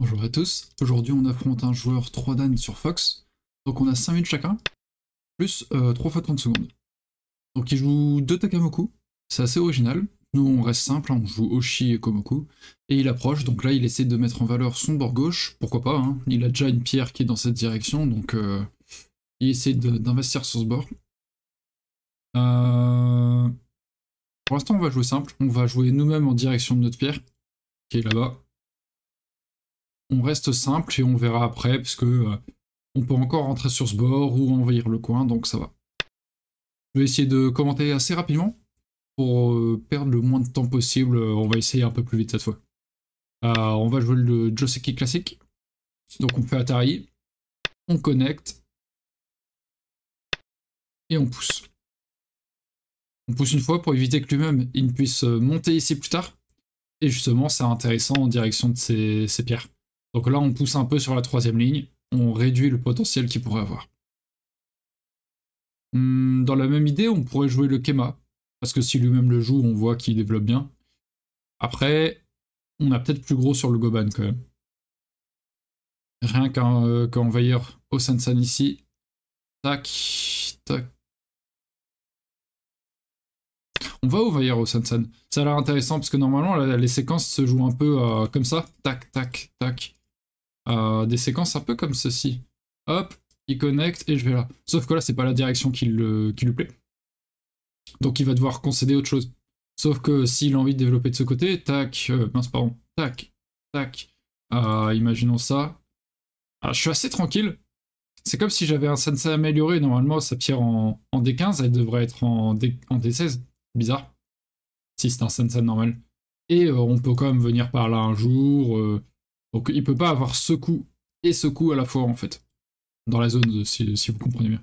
Bonjour à tous, aujourd'hui on affronte un joueur 3 Dan sur Fox, donc on a 5 minutes chacun, plus 3 euh, fois 30 secondes. Donc il joue 2 Takamoku, c'est assez original, nous on reste simple, hein. on joue Oshi et Komoku, et il approche, donc là il essaie de mettre en valeur son bord gauche, pourquoi pas, hein. il a déjà une pierre qui est dans cette direction, donc euh, il essaie d'investir sur ce bord. Euh, pour l'instant on va jouer simple, on va jouer nous-mêmes en direction de notre pierre, qui est là-bas, on reste simple et on verra après, parce que euh, on peut encore rentrer sur ce bord ou envahir le coin, donc ça va. Je vais essayer de commenter assez rapidement pour euh, perdre le moins de temps possible. On va essayer un peu plus vite cette fois. Euh, on va jouer le Joseki classique. Donc on fait Atari, on connecte et on pousse. On pousse une fois pour éviter que lui-même il ne puisse monter ici plus tard. Et justement, c'est intéressant en direction de ces pierres. Donc là, on pousse un peu sur la troisième ligne, on réduit le potentiel qu'il pourrait avoir. Hmm, dans la même idée, on pourrait jouer le Kema, parce que si lui-même le joue, on voit qu'il développe bien. Après, on a peut-être plus gros sur le Goban quand même. Rien qu'en euh, au Sansan ici. Tac, tac. On va envahir au Sansan. Ça a l'air intéressant parce que normalement, les séquences se jouent un peu euh, comme ça. Tac, tac, tac. Euh, des séquences un peu comme ceci. Hop, il connecte et je vais là. Sauf que là, c'est pas la direction qui, lui plaît. Donc il va devoir concéder autre chose. Sauf que s'il a envie de développer de ce côté, tac, euh, mince pardon, tac, tac. Euh, imaginons ça. je suis assez tranquille. C'est comme si j'avais un sensei amélioré. Normalement, sa pierre en, D15, elle devrait être en, D, en 16 Bizarre. Si c'est un sensei normal. Et on peut quand même venir par là un jour, donc il peut pas avoir ce coup et ce coup à la fois en fait. Dans la zone, si, vous comprenez bien.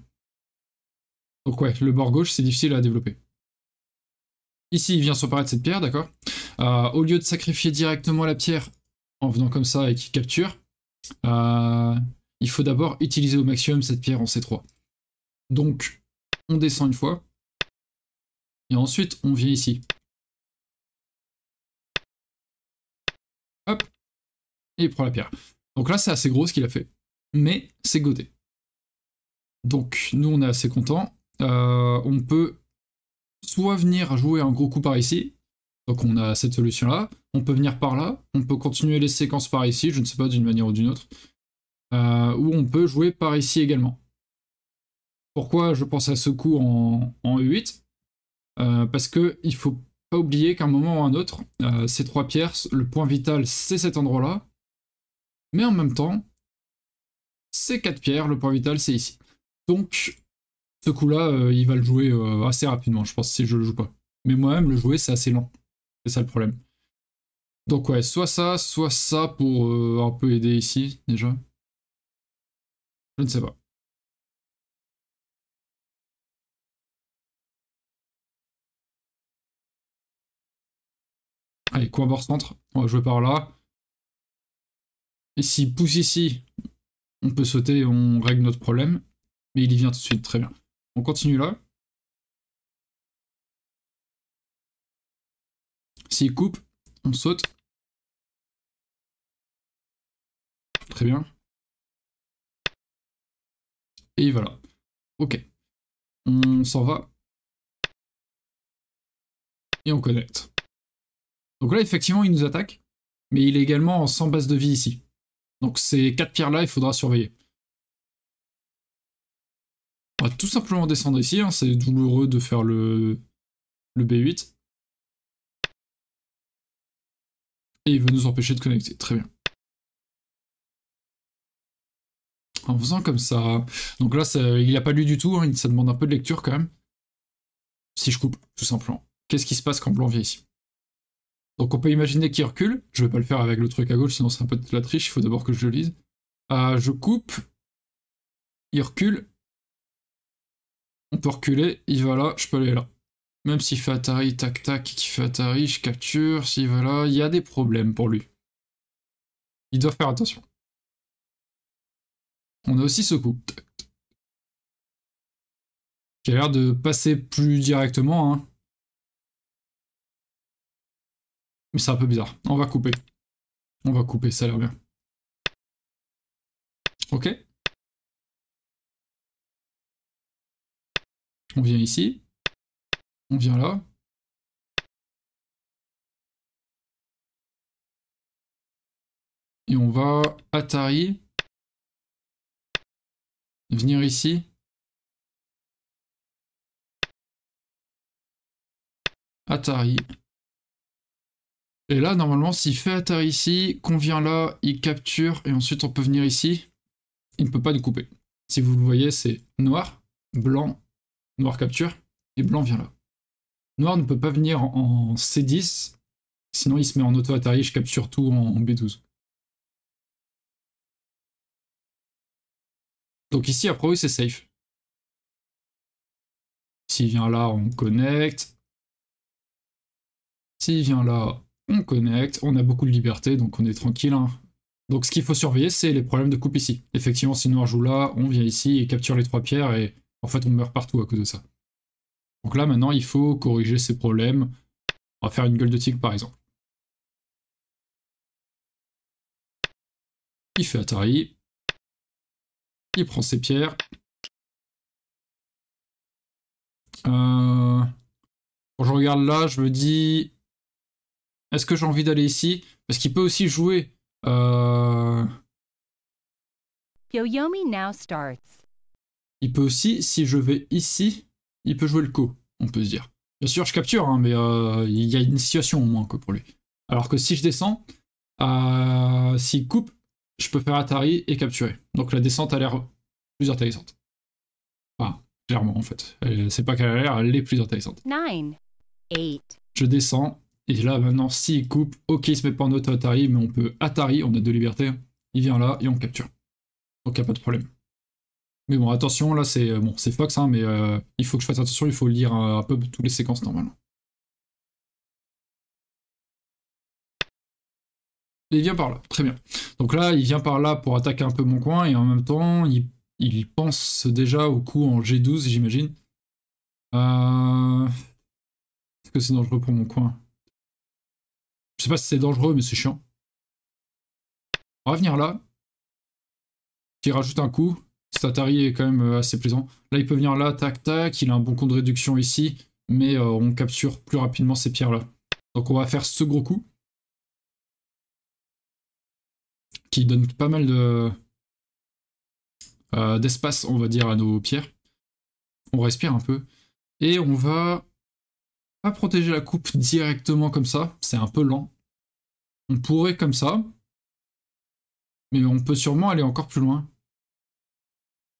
Donc ouais, le bord gauche, c'est difficile à développer. Ici, il vient s'emparer de cette pierre, d'accord euh, Au lieu de sacrifier directement la pierre en venant comme ça et qui capture, euh, il faut d'abord utiliser au maximum cette pierre en C3. Donc, on descend une fois, et ensuite, on vient ici. Hop, et il prend la pierre. Donc là, c'est assez gros ce qu'il a fait. Mais c'est godé. Donc nous, on est assez content. Euh, on peut soit venir jouer un gros coup par ici. Donc on a cette solution-là. On peut venir par là. On peut continuer les séquences par ici, je ne sais pas, d'une manière ou d'une autre. Euh, ou on peut jouer par ici également. Pourquoi je pense à ce coup en, E8 euh, Parce qu'il il faut pas oublier qu'à un moment ou à un autre, ces trois pierres, le point vital, c'est cet endroit-là. Mais en même temps, c'est 4 pierres, le point vital c'est ici. Donc, ce coup-là, euh, il va le jouer euh, assez rapidement, je pense, si je le joue pas. Mais moi-même, le jouer, c'est assez lent. C'est ça le problème. Donc ouais, soit ça, soit ça pour euh, un peu aider ici, déjà. Je ne sais pas. Allez, coin bord centre, on va jouer par là. Et s'il pousse ici, on peut sauter, on règle notre problème. Mais il y vient tout de suite, très bien. On continue là. S'il coupe, on saute. Très bien. Et voilà. Ok. On s'en va. Et on connecte. Donc là, effectivement, il nous attaque. Mais il est également en base de vie ici. Donc ces quatre pierres-là, il faudra surveiller. On va tout simplement descendre ici, hein. c'est douloureux de faire le, B8. Et il veut nous empêcher de connecter, très bien. En faisant comme ça... Donc là, il n'a pas lu du tout, hein. ça demande un peu de lecture quand même. Si je coupe, tout simplement. Qu'est-ce qui se passe quand blanc vient ici donc on peut imaginer qu'il recule. Je vais pas le faire avec le truc à gauche, sinon c'est un peu de la triche, il faut d'abord que je le lise. Euh, je coupe. Il recule. On peut reculer, il va là, je peux aller là. Même s'il fait Atari, tac tac, qu'il fait Atari, je capture, s'il va là, il y a des problèmes pour lui. Il doit faire attention. On a aussi ce coup. Qui a l'air de passer plus directement, hein. Mais c'est un peu bizarre. On va couper. On va couper, ça a l'air bien. Ok. On vient ici. On vient là. Et on va Atari. Venir ici. Atari. Et là, normalement, s'il fait Atari ici, qu'on vient là, il capture, et ensuite on peut venir ici, il ne peut pas nous couper. Si vous le voyez, c'est noir, blanc, noir capture, et blanc vient là. Noir ne peut pas venir en C10, sinon il se met en auto Atari, je capture tout en B12. Donc ici, après, oui, c'est safe. S'il vient là, on connecte. S'il vient là, on connecte, on a beaucoup de liberté, donc on est tranquille. Hein. Donc ce qu'il faut surveiller, c'est les problèmes de coupe ici. Effectivement, si noir joue là, on vient ici et capture les trois pierres, et en fait on meurt partout à cause de ça. Donc là maintenant, il faut corriger ces problèmes. On va faire une gueule de tigre par exemple. Il fait Atari. Il prend ses pierres. Euh, quand je regarde là, je me dis est-ce que j'ai envie d'aller ici Parce qu'il peut aussi jouer. Euh, il peut aussi, si je vais ici, il peut jouer le ko, on peut se dire. Bien sûr, je capture, hein, mais euh, il y a une situation au moins que pour lui. Alors que si je descends, euh, s'il coupe, je peux faire Atari et capturer. Donc la descente a l'air plus intéressante. Enfin, clairement en fait. C'est pas qu'elle a l'air, elle est plus intéressante. Je descends, et là, maintenant, s'il coupe, ok, il se met pas en auto Atari, mais on peut Atari, on a deux libertés. Il vient là et on capture. Donc, il a pas de problème. Mais bon, attention, là, c'est euh, bon, c'est Fox, hein, mais euh, il faut que je fasse attention, il faut lire euh, un, peu toutes les séquences normalement. Il vient par là, très bien. Donc là, il vient par là pour attaquer un peu mon coin, et en même temps, il, il pense déjà au coup en G12, j'imagine. Est-ce que c'est dangereux pour mon coin je sais pas si c'est dangereux, mais c'est chiant. On va venir là. Qui rajoute un coup. Statari est quand même euh, assez plaisant. Là, il peut venir là, tac, tac. Il a un bon compte de réduction ici. Mais euh, on capture plus rapidement ces pierres-là. Donc on va faire ce gros coup. Qui donne pas mal de euh, d'espace, on va dire, à nos pierres. On respire un peu. Et on va protéger la coupe directement comme ça, c'est un peu lent. On pourrait comme ça, mais on peut sûrement aller encore plus loin.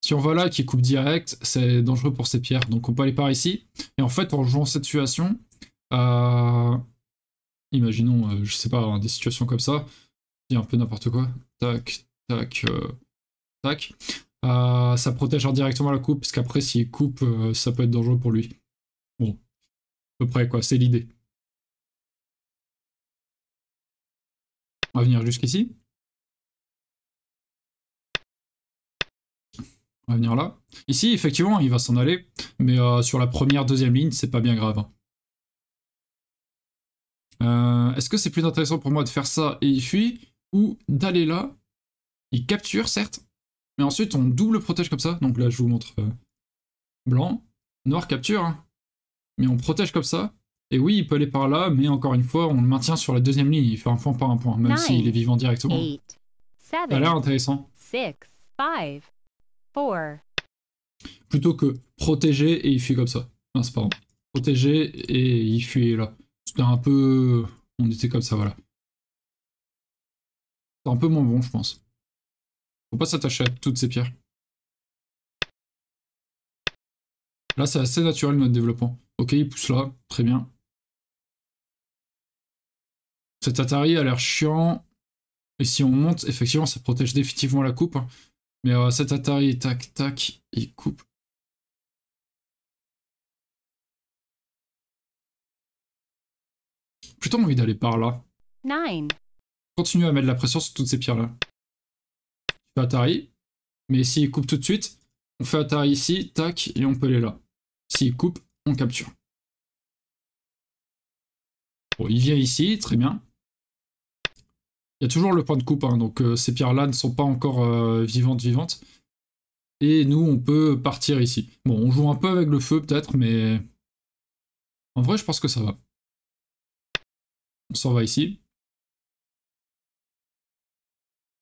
Si on va là, qui coupe direct, c'est dangereux pour ses pierres, donc on peut aller par ici. Et en fait, en jouant cette situation, euh, imaginons, euh, je sais pas, hein, des situations comme ça, un peu n'importe quoi, tac, tac, euh, tac, ça protège directement la coupe, parce qu'après, s'il coupe, ça peut être dangereux pour lui peu près, quoi. C'est l'idée. On va venir jusqu'ici. On va venir là. Ici, effectivement, il va s'en aller, mais euh, sur la première, deuxième ligne, c'est pas bien grave. Euh, est-ce que c'est plus intéressant pour moi de faire ça et il fuit, ou d'aller là, il capture, certes, mais ensuite on double protège comme ça. Donc là, je vous montre euh, blanc, noir capture, hein mais on protège comme ça. Et oui, il peut aller par là, mais encore une fois, on le maintient sur la deuxième ligne. Il fait un point par un point, même s'il est vivant directement. ça a l'air intéressant. Plutôt que protéger et il fuit comme ça. Non, c'est pas bon. Protéger et il fuit là. C'était un peu... On était comme ça, voilà. C'est un peu moins bon, je pense. Faut pas s'attacher à toutes ces pierres. Là, c'est assez naturel notre développement. Ok, il pousse là, très bien. Cet Atari a l'air chiant. Et si on monte, effectivement, ça protège définitivement la coupe. Hein. Mais euh, cet Atari, tac, tac, il coupe. Plutôt envie d'aller par là. Nine. Continue à mettre la pression sur toutes ces pierres-là. Atari. Mais s'il coupe tout de suite, on fait Atari ici, tac, et on peut aller là. S'il coupe, on capture. Bon, il vient ici, très bien. Il y a toujours le point de coupe, hein, donc euh, ces pierres-là ne sont pas encore euh, vivantes, vivantes. Et nous, on peut partir ici. Bon, on joue un peu avec le feu peut-être, mais... En vrai, je pense que ça va. On s'en va ici.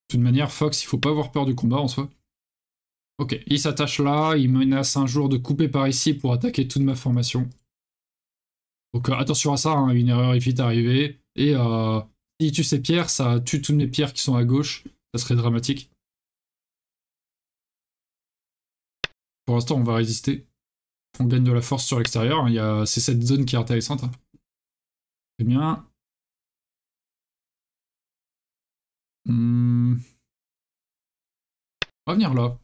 De toute manière, Fox, il faut pas avoir peur du combat en soi. Ok, il s'attache là, il menace un jour de couper par ici pour attaquer toute ma formation. Donc euh, attention à ça, hein, une erreur est vite arrivée. Et euh, tue ses pierres, ça tue toutes mes pierres qui sont à gauche. Ça serait dramatique. Pour l'instant, on va résister. On gagne de la force sur l'extérieur. Hein. C'est cette zone qui est intéressante. Hein. Très bien. Hmm. On va venir là.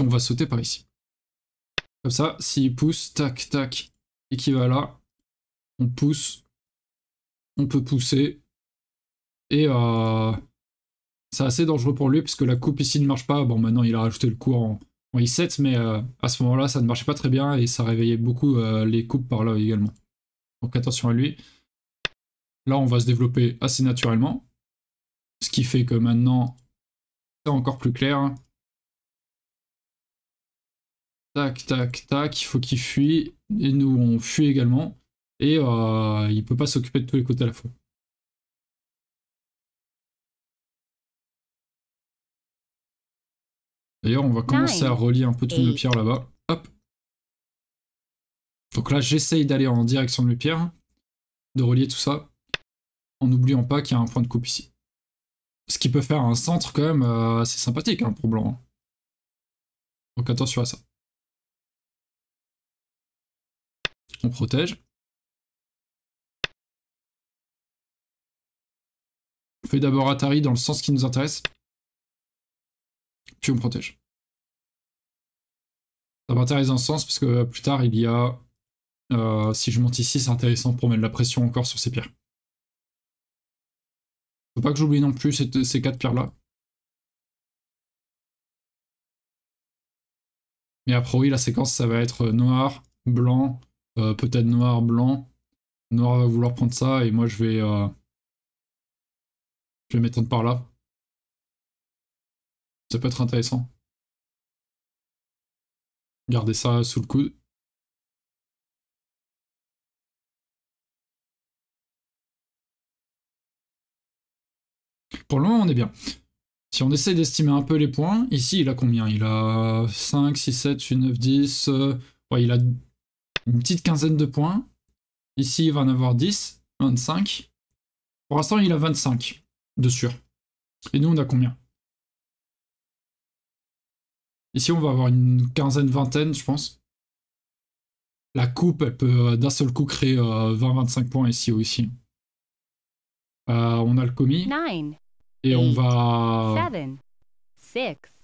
on va sauter par ici. Comme ça, s'il pousse, tac, tac, et qui va là, on pousse, on peut pousser. Et euh, c'est assez dangereux pour lui, parce que la coupe ici ne marche pas. Bon, maintenant, il a rajouté le courant en, i7, mais euh, à ce moment-là, ça ne marchait pas très bien, et ça réveillait beaucoup euh, les coupes par là également. Donc attention à lui. Là, on va se développer assez naturellement. Ce qui fait que maintenant, c'est encore plus clair. Tac, tac, tac, il faut qu'il fuit. Et nous, on fuit également. Et euh, il peut pas s'occuper de tous les côtés à la fois. D'ailleurs, on va commencer à relier un peu tout le pierres là-bas. Hop. Donc là, j'essaye d'aller en direction de mes pierres, de relier tout ça, en n'oubliant pas qu'il y a un point de coupe ici. Ce qui peut faire un centre quand même euh, assez sympathique hein, pour Blanc. Donc attention à ça. On protège. On fait d'abord Atari dans le sens qui nous intéresse. Puis on protège. Ça m'intéresse dans ce sens parce que plus tard, il y a... Euh, si je monte ici, c'est intéressant pour mettre la pression encore sur ces pierres. Faut pas que j'oublie non plus ces, quatre pierres-là. Mais après oui la séquence, ça va être noir, blanc, euh, peut-être noir, blanc. Noir va vouloir prendre ça et moi je vais... Euh, je vais m'étendre par là. Ça peut être intéressant. Garder ça sous le coude. Pour le moment, on est bien. Si on essaie d'estimer un peu les points, ici, il a combien Il a 5, 6, 7, 8, 9, 10... Ouais, il a petite quinzaine de points. Ici, il va en avoir 10, 25. Pour l'instant, il a 25 de sûr. Et nous, on a combien Ici, on va avoir une quinzaine, vingtaine, je pense. La coupe, elle peut euh, d'un seul coup créer 20-25 euh, points ici ou ici. Euh, on a le commis. et on va...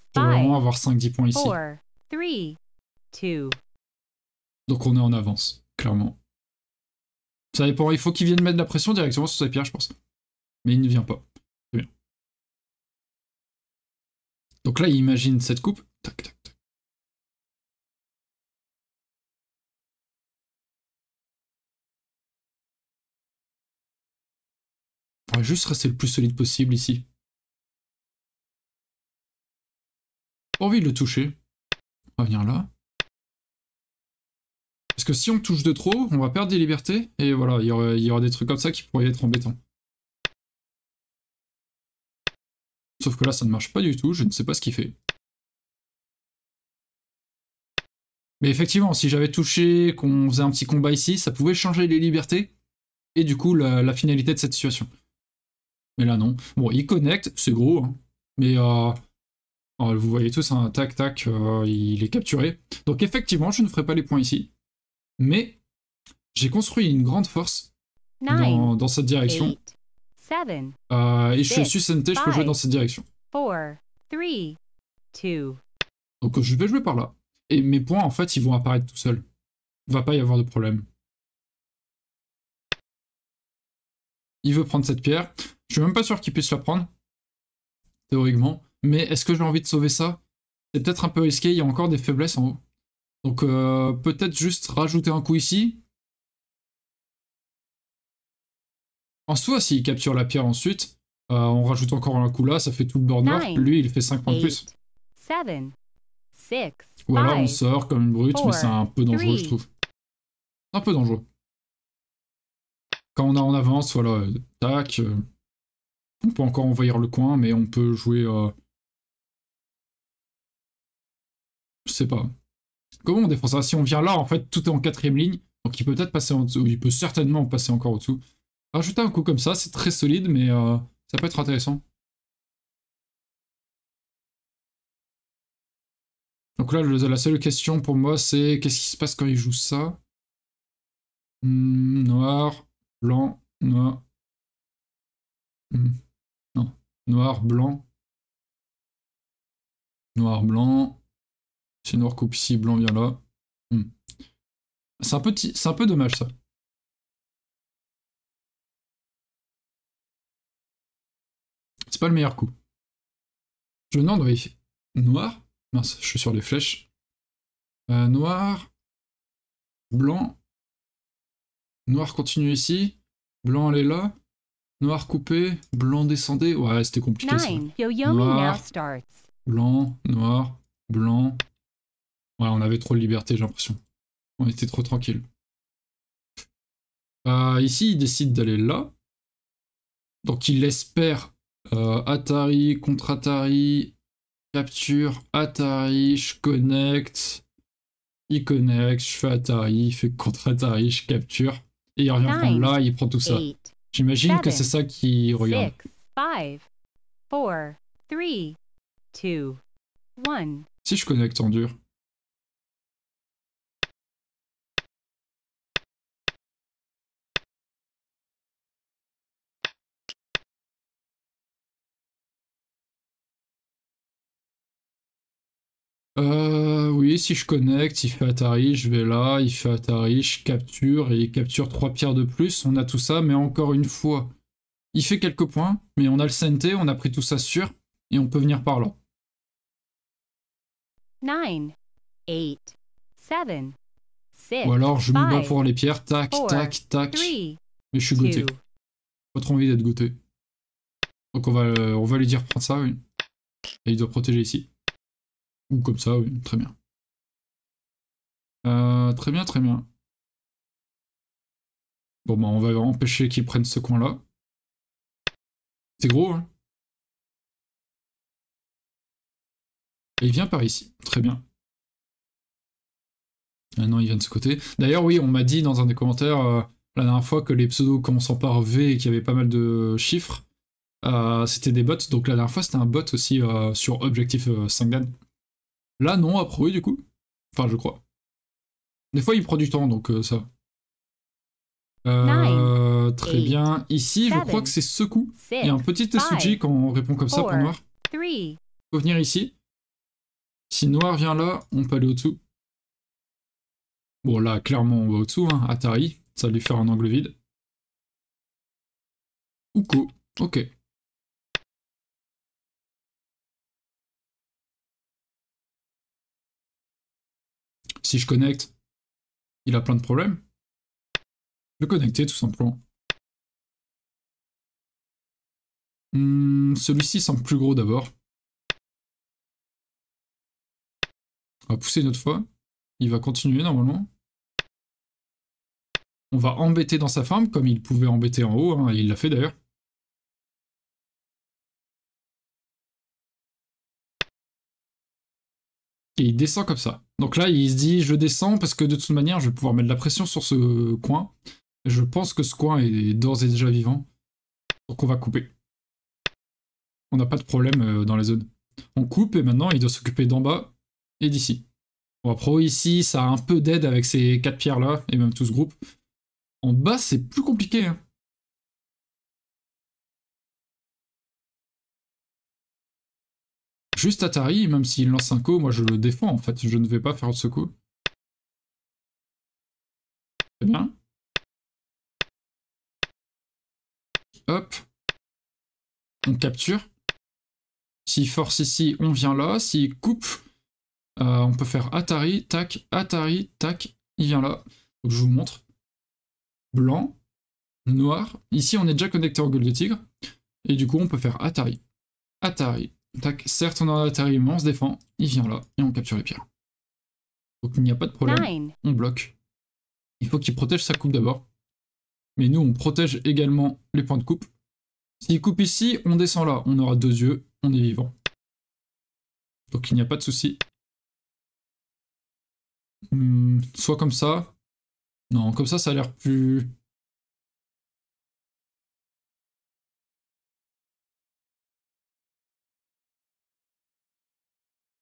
avoir 5-10 points ici. Donc on est en avance, clairement. Ça dépend, il faut qu'il vienne mettre la pression directement sur sa pierre, je pense. Mais il ne vient pas. C'est bien. Donc là, il imagine cette coupe. Tac, tac, tac. On va juste rester le plus solide possible ici. envie de le toucher. On va venir là. Parce que si on touche de trop, on va perdre des libertés, et voilà, il y aura, des trucs comme ça qui pourraient être embêtants. Sauf que là, ça ne marche pas du tout, je ne sais pas ce qu'il fait. Mais effectivement, si j'avais touché, qu'on faisait un petit combat ici, ça pouvait changer les libertés, et du coup, la, finalité de cette situation. Mais là, non. Bon, il connecte, c'est gros, hein. mais... Euh, oh, vous voyez tous, un hein, tac, tac, euh, il est capturé. Donc effectivement, je ne ferai pas les points ici. Mais j'ai construit une grande force dans, cette direction. Euh, et je suis CNT, je peux jouer dans cette direction. Donc je vais jouer par là. Et mes points, en fait, ils vont apparaître tout seuls. Va pas y avoir de problème. Il veut prendre cette pierre. Je suis même pas sûr qu'il puisse la prendre. Théoriquement. Mais est-ce que j'ai envie de sauver ça C'est peut-être un peu risqué, il y a encore des faiblesses en haut. Donc euh, peut-être juste rajouter un coup ici. En soi, s'il capture la pierre ensuite, euh, on rajoute encore un coup là, ça fait tout le noir. Lui, il fait 5 points de plus. Ou alors on sort comme une brute, mais c'est un peu dangereux, je trouve. Un peu dangereux. Quand on a en avance, voilà, tac. Euh, on peut encore envahir le coin, mais on peut jouer... je sais pas comment on défonce ça Si on vient là, en fait, tout est en quatrième ligne. Donc il peut peut-être passer en dessous, il peut certainement passer encore en dessous. Rajouter un coup comme ça, c'est très solide, mais euh, ça peut être intéressant. Donc là, la seule question pour moi, c'est qu'est-ce qui se passe quand il joue ça hmm, Noir, blanc, noir. Hmm, non, noir, blanc. Noir, blanc. Si noir coupe ici, blanc vient là. Hmm. C'est un, petit, c'est un peu dommage ça. C'est pas le meilleur coup. Je demande, oui. Noir. Mince, je suis sur les flèches. Euh, noir. Blanc. Noir continue ici. Blanc allez là. Noir coupé. Blanc descendait. Ouais, c'était compliqué ça. Noir, blanc, noir, blanc, Ouais, on avait trop de liberté, j'ai l'impression. On était trop tranquille. Euh, ici, il décide d'aller là. Donc il espère euh, Atari contre Atari, capture Atari, je connecte, il connecte, je fais Atari, il fait contre Atari, je capture. Et il revient prendre là, il prend tout ça. J'imagine que c'est ça qu'il regarde. Si je connecte en dur. si je connecte, il fait Atari, je vais là, il fait Atari, je capture, et il capture trois pierres de plus, on a tout ça, mais encore une fois, il fait quelques points, mais on a le Senté, on a pris tout ça sûr, et on peut venir par là. Ou alors je me bats pour les pierres, tac, tac, tac. mais je suis goûté. Pas trop envie d'être goûté. Donc on va, on va lui dire prendre ça, oui. Et il doit protéger ici. Ou comme ça, oui, très bien. Euh, très bien, très bien. Bon, bah, on va empêcher qu'ils prennent ce coin-là. C'est gros, hein Il vient par ici. Très bien. Ah non, il vient de ce côté. D'ailleurs, oui, on m'a dit dans un des commentaires euh, la dernière fois que les pseudos commençant par V et qu'il y avait pas mal de chiffres, euh, c'était des bots. Donc la dernière fois, c'était un bot aussi euh, sur Objectif 5 Là, non, approuvé du coup. Enfin, je crois. Des fois, il prend du temps, donc euh, ça euh, très bien. Ici, je crois que c'est ce coup. il y a un petit souci quand on répond comme ça pour noir. Il faut venir ici. Si noir vient là, on peut aller au-dessous. Bon, là, clairement, on va au-dessous. Hein. Atari, ça va lui faire un angle vide. Uko, ok. Si je connecte, il a plein de problèmes, le connecter tout simplement. Hmm, celui-ci semble plus gros d'abord. On va pousser une autre fois. Il va continuer normalement. On va embêter dans sa forme comme il pouvait embêter en haut, hein, il l'a fait d'ailleurs. Et il descend comme ça. Donc là, il se dit, je descends parce que de toute manière, je vais pouvoir mettre de la pression sur ce coin. Je pense que ce coin est d'ores et déjà vivant. Donc on va couper. On n'a pas de problème euh, dans la zone. On coupe et maintenant, il doit s'occuper d'en bas et d'ici. On va pro ici, ça a un peu d'aide avec ces quatre pierres-là, et même tout ce groupe. En bas, c'est plus compliqué. Hein. Juste Atari, même s'il lance un coup, moi je le défends en fait, je ne vais pas faire de ce coup. bien. Hop. On capture. Si force ici, on vient là. Si coupe, euh, on peut faire Atari, tac, Atari, tac, il vient là. je vous montre. Blanc, noir. Ici, on est déjà connecté au gueule de tigre. Et du coup, on peut faire Atari, Atari, Tac, certes on a la mais on se défend, il vient là, et on capture les pierres. Donc il n'y a pas de problème, on bloque. Il faut qu'il protège sa coupe d'abord. Mais nous, on protège également les points de coupe. S'il coupe ici, on descend là, on aura deux yeux, on est vivant. Donc il n'y a pas de souci. Hmm, soit comme ça. Non, comme ça, ça a l'air plus...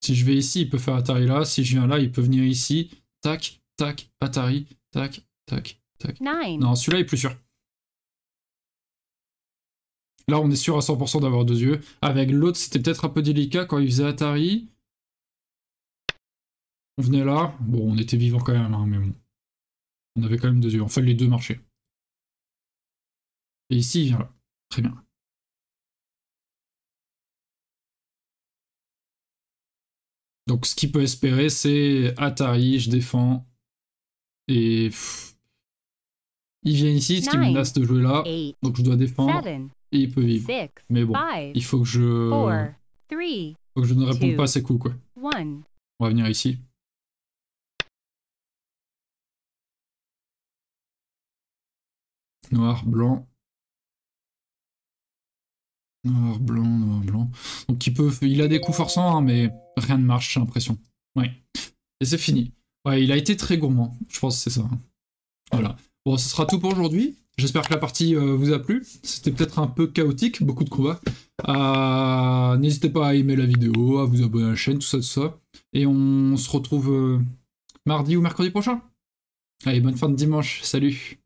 Si je vais ici, il peut faire Atari là. Si je viens là, il peut venir ici. Tac, tac, Atari, tac, tac, tac. Non, celui-là est plus sûr. Là, on est sûr à 100% d'avoir deux yeux. Avec l'autre, c'était peut-être un peu délicat quand il faisait Atari. On venait là. Bon, on était vivant quand même, hein, mais bon. On avait quand même deux yeux. Enfin, les deux marchaient. Et ici, il vient là. Très bien. Donc ce qu'il peut espérer, c'est Atari, je défends. Et il vient ici, ce qui menace de jouer là. Donc je dois défendre. et il peut vivre. Mais bon, il faut que je... faut que je ne réponde pas à ses coups, quoi. On va venir ici. Noir, blanc. Noir, blanc, noir, blanc. Donc il peut... Il a des coups forçants, hein, mais rien ne marche, j'ai l'impression. Ouais. Et c'est fini. Ouais, il a été très gourmand. Je pense que c'est ça. Hein. Voilà. Bon, ce sera tout pour aujourd'hui. J'espère que la partie euh, vous a plu. C'était peut-être un peu chaotique, beaucoup de combats. Euh, n'hésitez pas à aimer la vidéo, à vous abonner à la chaîne, tout ça, tout ça. Et on se retrouve euh, mardi ou mercredi prochain. Allez, bonne fin de dimanche. Salut